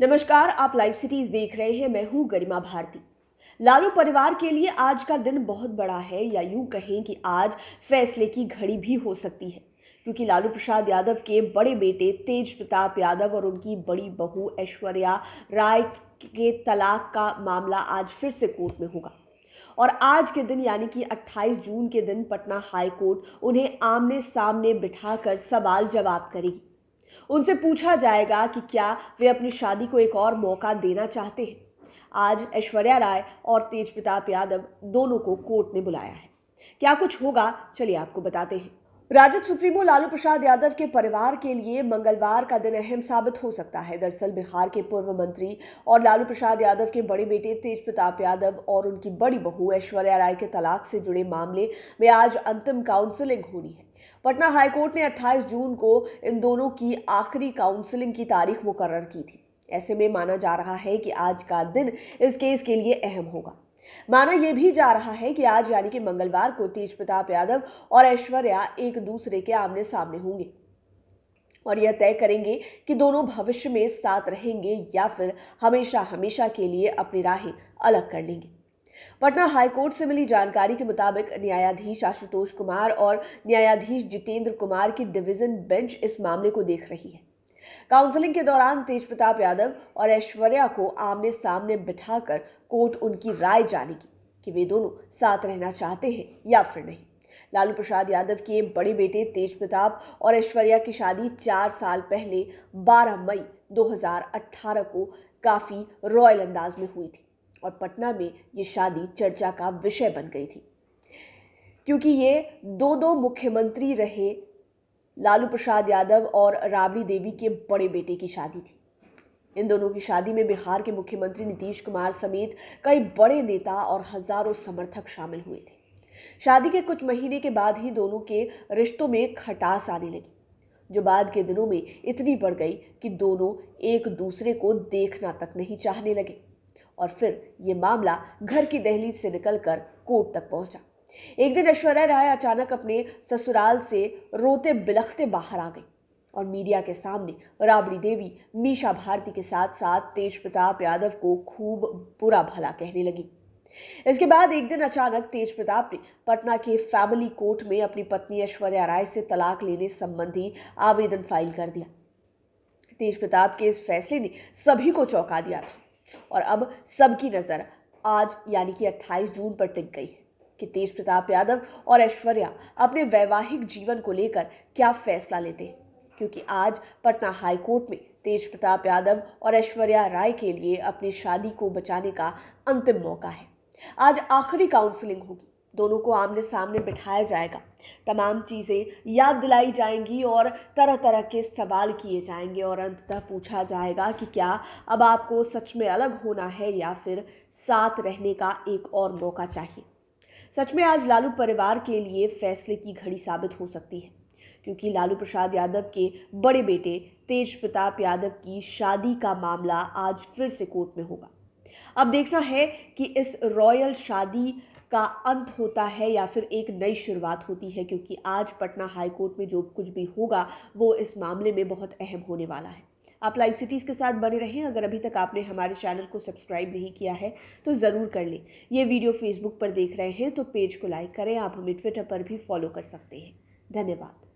नमस्कार आप live cities देख रहे हैं मैं हूं गरिमा भारती लालू परिवार के लिए आज का दिन बहुत बड़ा है या यूं कहें कि आज फैसले की घड़ी भी हो सकती है क्योंकि लालू प्रसाद यादव के बड़े बेटे तेज प्रताप यादव और उनकी बड़ी बहू ऐश्वर्या राय के तलाक का मामला आज फिर से कोर्ट में होगा और आज के दिन यानी कि 28 जून के दिन पटना हाई कोर्ट उन्हें आमने सामने बिठाकर सवाल जवाब करेगी उनसे पूछा जाएगा कि क्या वे अपनी शादी को एक और मौका देना चाहते हैं आज ऐश्वर्या राय और तेज प्रताप यादव दोनों को कोर्ट ने बुलाया है क्या कुछ होगा चलिए आपको बताते हैं राजद सुप्रीमो लालू प्रसाद यादव के परिवार के लिए मंगलवार का दिन अहम साबित हो सकता है दरअसल बिहार के पूर्व मंत्री और लालू प्रसाद यादव के बड़े बेटे तेज प्रताप यादव और उनकी बड़ी बहू ऐश्वर्या राय के तलाक से जुड़े मामले में आज अंतिम काउंसलिंग होनी है पटना हाईकोर्ट ने 28 जून को इन दोनों की आखिरी काउंसलिंग की तारीख मुकर्र की थी ऐसे में माना जा रहा है कि आज का दिन इस केस के लिए अहम होगा माना यह भी जा रहा है कि आज यानी कि मंगलवार को तेज प्रताप यादव और ऐश्वर्या एक दूसरे के आमने सामने होंगे और यह तय करेंगे कि दोनों भविष्य में साथ रहेंगे या फिर हमेशा हमेशा के लिए अपनी राहें अलग कर लेंगे पटना हाईकोर्ट से मिली जानकारी के मुताबिक न्यायाधीश आशुतोष कुमार और न्यायाधीश जितेंद्र कुमार की डिवीजन बेंच इस मामले को देख रही है काउंसलिंग के दौरान तेज प्रताप यादव और ऐश्वर्या को आमने सामने बिठाकर कोर्ट उनकी राय जानेगी कि वे दोनों साथ रहना चाहते हैं या फिर नहीं लालू प्रसाद यादव के बड़े बेटे तेज प्रताप और ऐश्वर्या की शादी चार साल पहले 12 मई 2018 को काफ़ी रॉयल अंदाज में हुई थी और पटना में ये शादी चर्चा का विषय बन गई थी क्योंकि ये दो दो मुख्यमंत्री रहे लालू प्रसाद यादव और राबड़ी देवी के बड़े बेटे की शादी थी इन दोनों की शादी में बिहार के मुख्यमंत्री नीतीश कुमार समेत कई बड़े नेता और हजारों समर्थक शामिल हुए थे शादी के कुछ महीने के बाद ही दोनों के रिश्तों में खटास आने लगी जो बाद के दिनों में इतनी बढ़ गई कि दोनों एक दूसरे को देखना तक नहीं चाहने लगे और फिर ये मामला घर की दहलीज से निकलकर कोर्ट तक पहुंचा एक दिन ऐश्वर्या राय अचानक अपने ससुराल से रोते बिलखते बाहर आ गई और मीडिया के सामने राबड़ी देवी मीशा भारती के साथ साथ तेज प्रताप यादव को खूब बुरा भला कहने लगी इसके बाद एक दिन अचानक तेज प्रताप ने पटना के फैमिली कोर्ट में अपनी पत्नी ऐश्वर्या राय से तलाक लेने संबंधी आवेदन फाइल कर दिया तेज प्रताप के इस फैसले ने सभी को चौंका दिया था और अब सबकी नज़र आज यानी कि 28 जून पर टिक गई है कि तेज प्रताप यादव और ऐश्वर्या अपने वैवाहिक जीवन को लेकर क्या फैसला लेते क्योंकि आज पटना हाईकोर्ट में तेज प्रताप यादव और ऐश्वर्या राय के लिए अपनी शादी को बचाने का अंतिम मौका है आज आखिरी काउंसलिंग होगी दोनों को आमने सामने बिठाया जाएगा तमाम चीज़ें याद दिलाई जाएंगी और तरह तरह के सवाल किए जाएंगे और अंततः पूछा जाएगा कि क्या अब आपको सच में अलग होना है या फिर साथ रहने का एक और मौका चाहिए सच में आज लालू परिवार के लिए फैसले की घड़ी साबित हो सकती है क्योंकि लालू प्रसाद यादव के बड़े बेटे तेज प्रताप यादव की शादी का मामला आज फिर से कोर्ट में होगा अब देखना है कि इस रॉयल शादी का अंत होता है या फिर एक नई शुरुआत होती है क्योंकि आज पटना हाईकोर्ट में जो कुछ भी होगा वो इस मामले में बहुत अहम होने वाला है आप लाइव सिटीज़ के साथ बने रहें अगर अभी तक आपने हमारे चैनल को सब्सक्राइब नहीं किया है तो ज़रूर कर लें ये वीडियो फेसबुक पर देख रहे हैं तो पेज को लाइक करें आप हमें ट्विटर पर भी फॉलो कर सकते हैं धन्यवाद